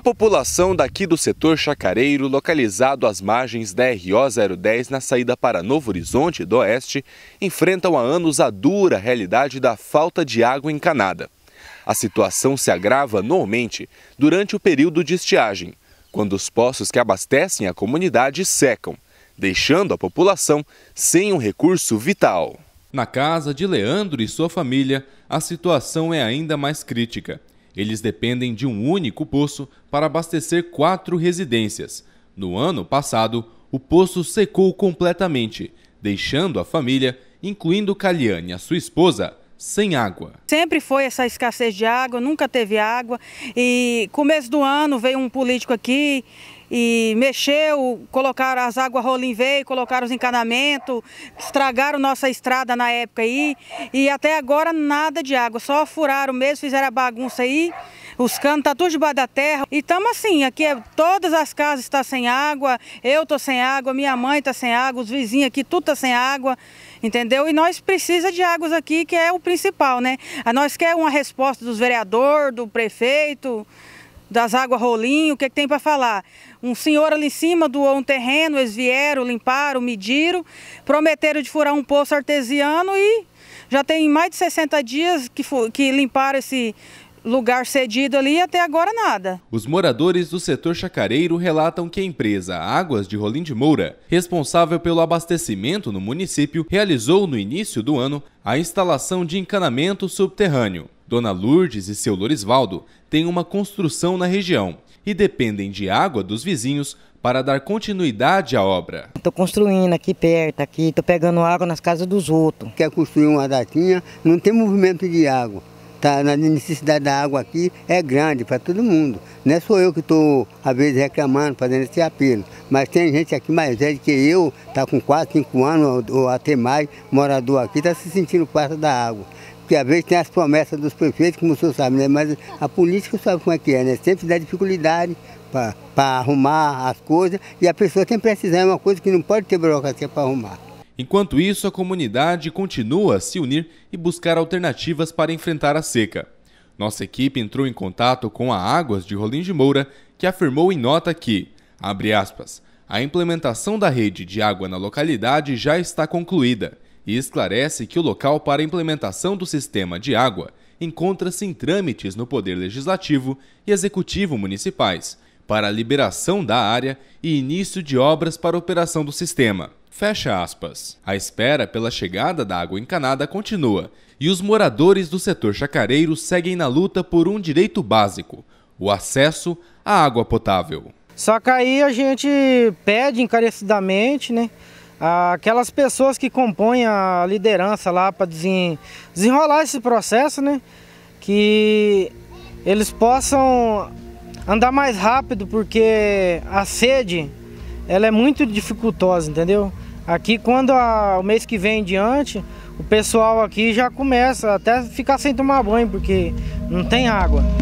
A população daqui do setor chacareiro, localizado às margens da RO010 na saída para Novo Horizonte do Oeste, enfrentam há anos a dura realidade da falta de água encanada. A situação se agrava normalmente durante o período de estiagem, quando os poços que abastecem a comunidade secam, deixando a população sem um recurso vital. Na casa de Leandro e sua família, a situação é ainda mais crítica. Eles dependem de um único poço para abastecer quatro residências. No ano passado, o poço secou completamente, deixando a família, incluindo Caliane, a sua esposa, sem água. Sempre foi essa escassez de água, nunca teve água. E começo do ano veio um político aqui e mexeu, colocaram as águas rolim veio, colocaram os encanamentos, estragaram nossa estrada na época aí e até agora nada de água, só furaram mesmo, fizeram a bagunça aí. Os canos tá tudo debaixo da terra. E estamos assim, aqui é, todas as casas estão tá sem água, eu tô sem água, minha mãe tá sem água, os vizinhos aqui tudo tá sem água, entendeu? E nós precisa de águas aqui, que é o principal, né? A nós quer uma resposta dos vereadores, do prefeito, das águas rolinho, o que, é que tem para falar? Um senhor ali em cima doou um terreno, eles vieram, limparam, mediram, prometeram de furar um poço artesiano e já tem mais de 60 dias que, que limparam esse lugar cedido ali e até agora nada. Os moradores do setor chacareiro relatam que a empresa Águas de Rolim de Moura, responsável pelo abastecimento no município, realizou no início do ano a instalação de encanamento subterrâneo. Dona Lourdes e seu Lorisvaldo têm uma construção na região e dependem de água dos vizinhos para dar continuidade à obra. Estou construindo aqui perto, aqui, estou pegando água nas casas dos outros. Quer construir uma datinha, não tem movimento de água. Tá, a necessidade da água aqui é grande para todo mundo. Não é só eu que estou, às vezes, reclamando, fazendo esse apelo. Mas tem gente aqui mais velha que eu, está com 4, 5 anos ou, ou até mais, morador aqui, está se sentindo falta da água. Porque às vezes tem as promessas dos prefeitos, como o senhor sabe, né? mas a política sabe como é que é, né? Sempre dá dificuldade para arrumar as coisas e a pessoa tem precisar de é uma coisa que não pode ter burocracia para arrumar. Enquanto isso, a comunidade continua a se unir e buscar alternativas para enfrentar a seca. Nossa equipe entrou em contato com a Águas de Rolim de Moura, que afirmou em nota que, abre aspas, a implementação da rede de água na localidade já está concluída e esclarece que o local para a implementação do sistema de água encontra-se em trâmites no Poder Legislativo e Executivo municipais para a liberação da área e início de obras para a operação do sistema. Fecha aspas. A espera pela chegada da água encanada continua e os moradores do setor chacareiro seguem na luta por um direito básico: o acesso à água potável. Só que aí a gente pede encarecidamente, né? aquelas pessoas que compõem a liderança lá para desenrolar esse processo, né? Que eles possam andar mais rápido, porque a sede ela é muito dificultosa, entendeu? Aqui quando a, o mês que vem em diante, o pessoal aqui já começa até ficar sem tomar banho, porque não tem água.